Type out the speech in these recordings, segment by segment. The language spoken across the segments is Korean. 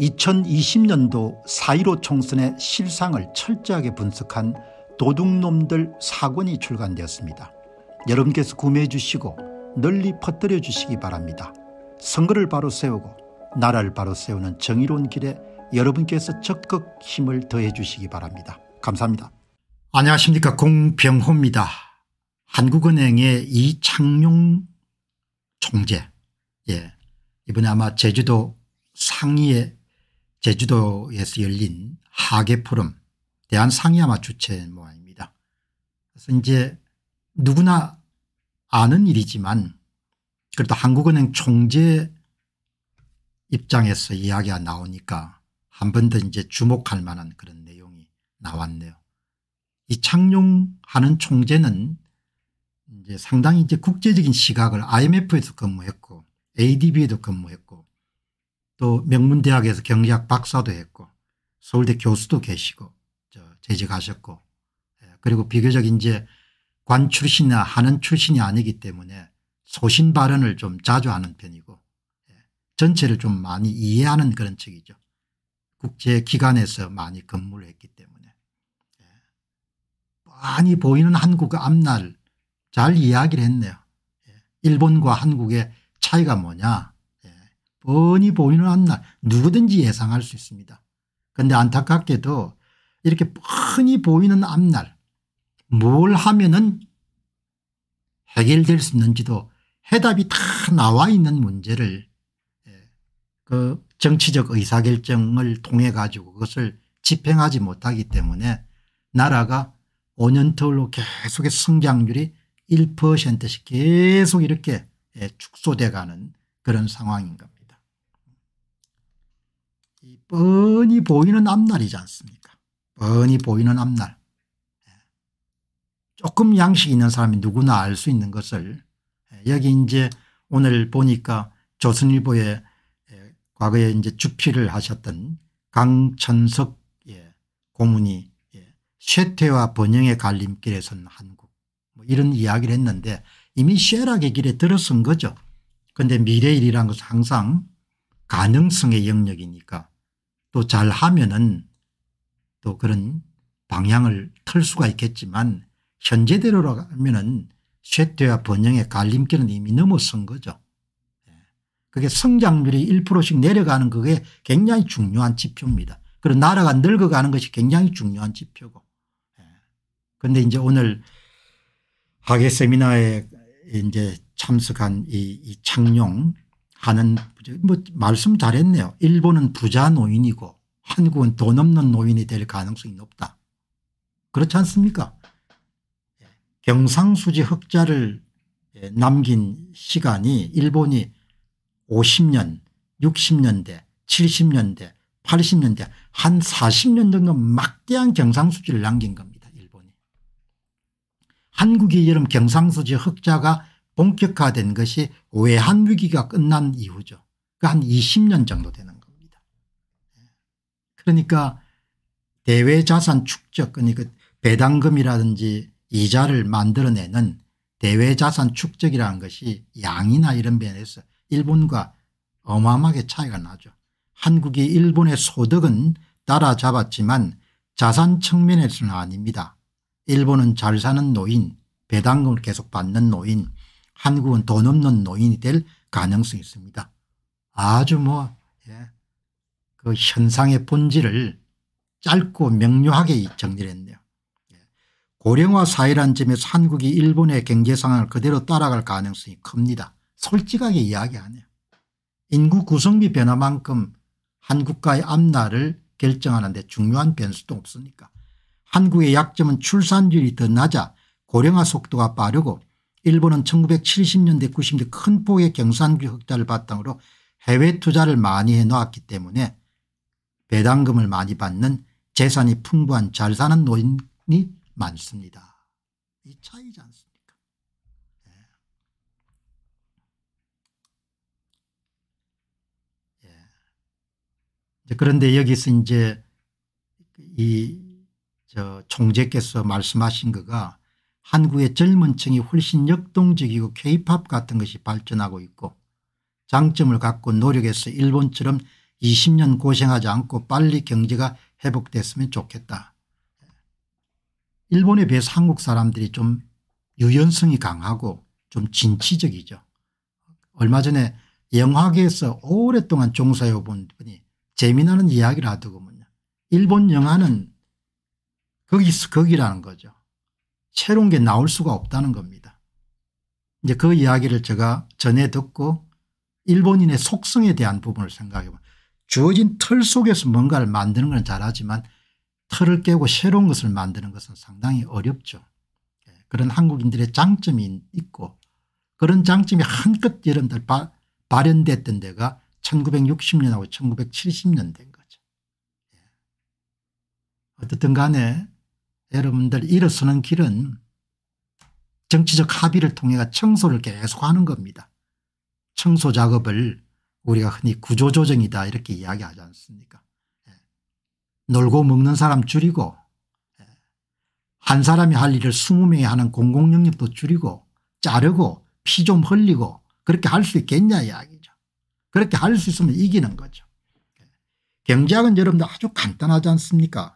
2020년도 4.15 총선의 실상을 철저하게 분석한 도둑놈들 사권이 출간되었습니다. 여러분께서 구매해 주시고 널리 퍼뜨려 주시기 바랍니다. 선거를 바로 세우고 나라를 바로 세우는 정의로운 길에 여러분께서 적극 힘을 더해 주시기 바랍니다. 감사합니다. 안녕하십니까 공병호입니다. 한국은행의 이창용 총재 예. 이번에 아마 제주도 상의에 제주도에서 열린 하계포럼 대한상야마 주최 모임입니다. 그래서 이제 누구나 아는 일이지만 그래도 한국은행 총재 입장에서 이야기가 나오니까 한 번 더 이제 주목할 만한 그런 내용이 나왔네요. 이 창룡하는 총재는 이제 상당히 이제 국제적인 시각을 IMF에서 근무했고 ADB에도 근무했고 또 명문대학에서 경제학 박사도 했고 서울대 교수도 계시고 저 재직하셨고 예, 그리고 비교적 이제 관 출신이나 하는 출신이 아니기 때문에 소신 발언을 좀 자주 하는 편이고 예, 전체를 좀 많이 이해하는 그런 측이죠. 국제기관에서 많이 근무를 했기 때문에 예. 많이 보이는 한국 의 앞날 잘 이야기를 했네요. 일본과 한국의 차이가 뭐냐 뻔히 보이는 한날 누구든지 예상할 수 있습니다. 그런데 안타깝게도 이렇게 뻔히 보이는 앞날 뭘 하면은 해결될 수 있는지도 해답이 다 나와 있는 문제를 예, 그 정치적 의사결정을 통해 가지고 그것을 집행하지 못하기 때문에 나라가 5년 터울로 계속 성장률이 1%씩 계속 이렇게 예, 축소돼 가는 그런 상황인 겁니다. 이 뻔히 보이는 앞날이지 않습니까 뻔히 보이는 앞날 예. 조금 양식 있는 사람이 누구나 알 수 있는 것을 예, 여기 이제 오늘 보니까 조선일보에 예, 과거에 이제 주필을 하셨던 강천석 고문이 쇠퇴와 번영의 갈림길에 선 한국 뭐 이런 이야기를 했는데 이미 쇠락의 길에 들어선 거죠. 그런데 미래일이라는 것은 항상 가능성의 영역이니까 또 잘하면은 또 그런 방향을 틀 수가 있겠지만 현재대로라면은 쇠퇴와 번영의 갈림길은 이미 넘어선 거죠. 예. 그게 성장률이 1%씩 내려가는 그게 굉장히 중요한 지표입니다. 그리고 나라가 늙어가는 것이 굉장히 중요한 지표고. 예. 그런데 이제 오늘 학예 세미나에 이제 참석한 이, 이 창룡 하는 뭐 말씀 잘했네요. 일본은 부자 노인이고 한국은 돈 없는 노인이 될 가능성이 높다. 그렇지 않습니까? 예, 경상수지 흑자를 예, 남긴 시간이 일본이 50년 60년대 70년대 80년대 한 40년 정도 막대한 경상수지를 남긴 겁니다. 일본이. 한국이 여름 경상수지 흑자가 본격화된 것이 외환 위기가 끝난 이후죠. 그 한 20년 정도 되는 겁니다. 그러니까 대외 자산 축적 그러니까 배당금이라든지 이자를 만들어내는 대외 자산 축적이라는 것이 양이나 이런 면에서 일본과 어마어마하게 차이가 나죠. 한국이 일본의 소득은 따라잡았지만 자산 측면에서는 아닙니다. 일본은 잘 사는 노인, 배당금을 계속 받는 노인 한국은 돈 없는 노인이 될 가능성이 있습니다. 아주 뭐, 예. 그 현상의 본질을 짧고 명료하게 정리를 했네요. 예. 고령화 사회란 점에서 한국이 일본의 경제 상황을 그대로 따라갈 가능성이 큽니다. 솔직하게 이야기하네요. 인구 구성비 변화만큼 한국과의 앞날을 결정하는 데 중요한 변수도 없으니까. 한국의 약점은 출산율이 더 낮아 고령화 속도가 빠르고 일본은 1970년대 90년대 큰 폭의 경산규 흑자를 바탕으로 해외 투자를 많이 해놓았기 때문에 배당금을 많이 받는 재산이 풍부한 잘 사는 노인이 많습니다. 이 차이지 않습니까 예. 예. 그런데 여기서 이제 이저 총재께서 말씀하신 거가 한국의 젊은 층이 훨씬 역동적이고 케이팝 같은 것이 발전하고 있고 장점을 갖고 노력해서 일본처럼 20년 고생하지 않고 빨리 경제가 회복됐으면 좋겠다. 일본에 비해서 한국 사람들이 좀 유연성이 강하고 좀 진취적이죠. 얼마 전에 영화계에서 오랫동안 종사해본 분이 재미나는 이야기를 하더군요. 일본 영화는 거기, 거기라는 거죠. 새로운 게 나올 수가 없다는 겁니다. 이제 그 이야기를 제가 전해 듣고 일본인의 속성에 대한 부분을 생각해 보면 주어진 틀 속에서 뭔가를 만드는 건 잘하지만 틀을 깨고 새로운 것을 만드는 것은 상당히 어렵죠. 예, 그런 한국인들의 장점이 있고 그런 장점이 한껏 여러분들 바, 발현됐던 데가 1960년하고 1970년대인 거죠. 예. 어쨌든 간에 여러분들 일어서는 길은 정치적 합의를 통해 청소를 계속하는 겁니다. 청소 작업을 우리가 흔히 구조조정이다 이렇게 이야기하지 않습니까 예. 놀고 먹는 사람 줄이고 예. 한 사람이 할 일을 20명이 하는 공공영역도 줄이고 자르고 피 좀 흘리고 그렇게 할 수 있겠냐 이야기죠. 그렇게 할 수 있으면 이기는 거죠. 예. 경제학은 여러분들 아주 간단하지 않습니까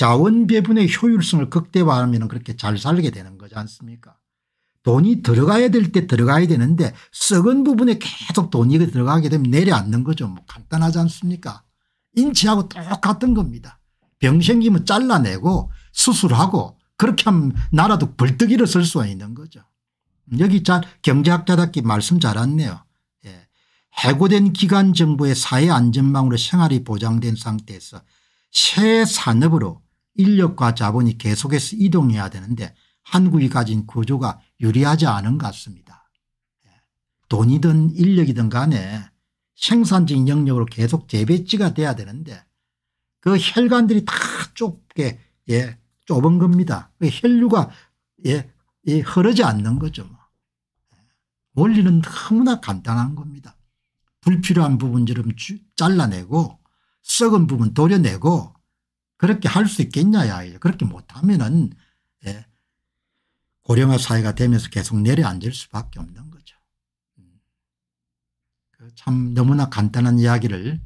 자원 배분의 효율성을 극대화하면 그렇게 잘 살게 되는 거지 않습니까 돈이 들어가야 될 때 들어가야 되는데 썩은 부분에 계속 돈이 그 들어가게 되면 내려앉는 거죠. 뭐 간단하지 않습니까 인치하고 똑같은 겁니다. 병 생기면 잘라내고 수술하고 그렇게 하면 나라도 벌떡 일어설 수가 있는 거죠. 여기 잘 경제학자답게 말씀 잘했네요. 예. 해고된 기간 정부의 사회 안전망으로 생활이 보장된 상태에서 새 산업으로 인력과 자본이 계속해서 이동해야 되는데 한국이 가진 구조가 유리하지 않은 것 같습니다. 예. 돈이든 인력이든 간에 생산적인 영역으로 계속 재배치가 돼야 되는데 그 혈관들이 다 좁게 예, 좁은 겁니다. 그 혈류가 예, 예, 흐르지 않는 거죠. 뭐. 예. 원리는 너무나 간단한 겁니다. 불필요한 부분처럼 잘라내고 썩은 부분 도려내고 그렇게 할 수 있겠냐야. 그렇게 못하면은 예, 고령화 사회가 되면서 계속 내려앉을 수밖에 없는 거죠. 음. 그 참 너무나 간단한 이야기를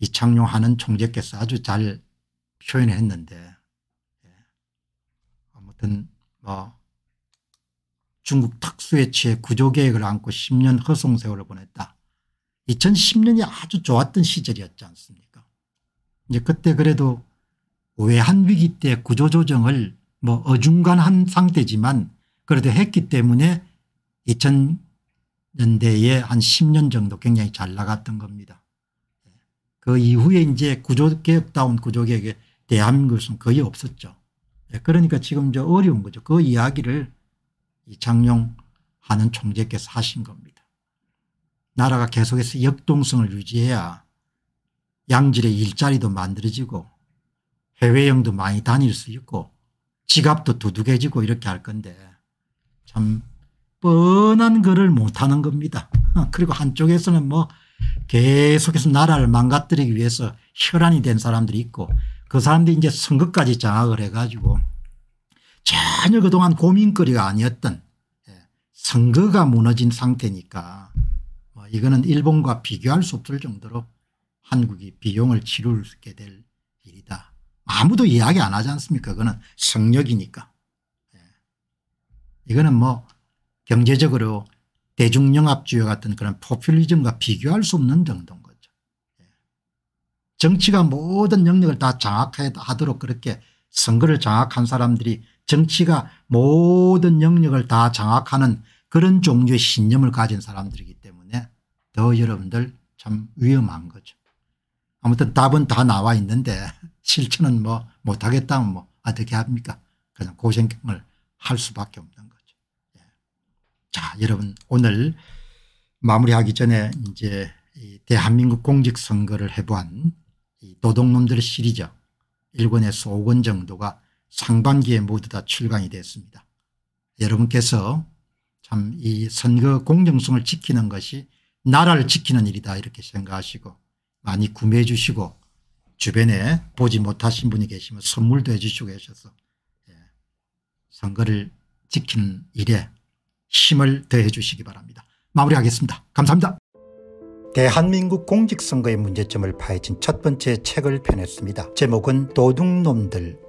이창용 하는 총재께서 아주 잘 표현했는데 예. 아무튼 뭐 중국 특수에 취해 구조계획을 안고 10년 허송세월을 보냈다. 2010년이 아주 좋았던 시절이었지 않습니까 이제 그때 그래도 외환 위기 때 구조조정을 뭐 어중간한 상태지만 그래도 했기 때문에 2000년대에 한 10년 정도 굉장히 잘 나갔던 겁니다. 그 이후에 이제 구조개혁다운 구조개혁에 대한민국은 거의 없었죠. 예, 그러니까 지금 저 어려운 거죠. 그 이야기를 이창용 하는 총재께서 하신 겁니다. 나라가 계속해서 역동성을 유지해야 양질의 일자리도 만들어지고 해외여행도 많이 다닐 수 있고 지갑도 두둑해지고 이렇게 할 건데 참 뻔한 거를 못하는 겁니다. 그리고 한쪽에서는 뭐 계속해서 나라를 망가뜨리기 위해서 혈안이 된 사람들이 있고 그 사람들이 이제 선거까지 장악을 해가지고 전혀 그동안 고민거리가 아니었던 예, 선거가 무너진 상태니까 뭐 이거는 일본과 비교할 수 없을 정도로 한국이 비용을 치르게 될 일이다. 아무도 이야기 안 하지 않습니까? 그거는 성역이니까. 예. 이거는 뭐 경제적으로 대중영합주의 같은 그런 포퓰리즘과 비교할 수 없는 정도인 거죠. 예. 정치가 모든 영역을 다 장악하도록 그렇게 선거를 장악한 사람들이 정치가 모든 영역을 다 장악하는 그런 종류의 신념을 가진 사람들이기 때문에 더 여러분들 참 위험한 거죠. 아무튼 답은 다 나와 있는데 실천은 뭐 못하겠다면 뭐 아, 어떻게 합니까? 그냥 고생을 할 수밖에 없는 거죠. 예. 자, 여러분 오늘 마무리하기 전에 이제 대한민국 공직선거를 해보한 노동놈들 시리즈 1권에서 5권 정도가 상반기에 모두 다 출간이 됐습니다. 여러분께서 참 이 선거 공정성을 지키는 것이 나라를 지키는 일이다 이렇게 생각하시고 많이 구매해 주시고 주변에 보지 못하신 분이 계시면 선물도 해 주시고 계셔서 예, 선거를 지키는 일에 힘을 더해 주시기 바랍니다. 마무리하겠습니다. 감사합니다. 대한민국 공직선거의 문제점을 파헤친 첫 번째 책을 펴냈습니다. 제목은 도둑놈들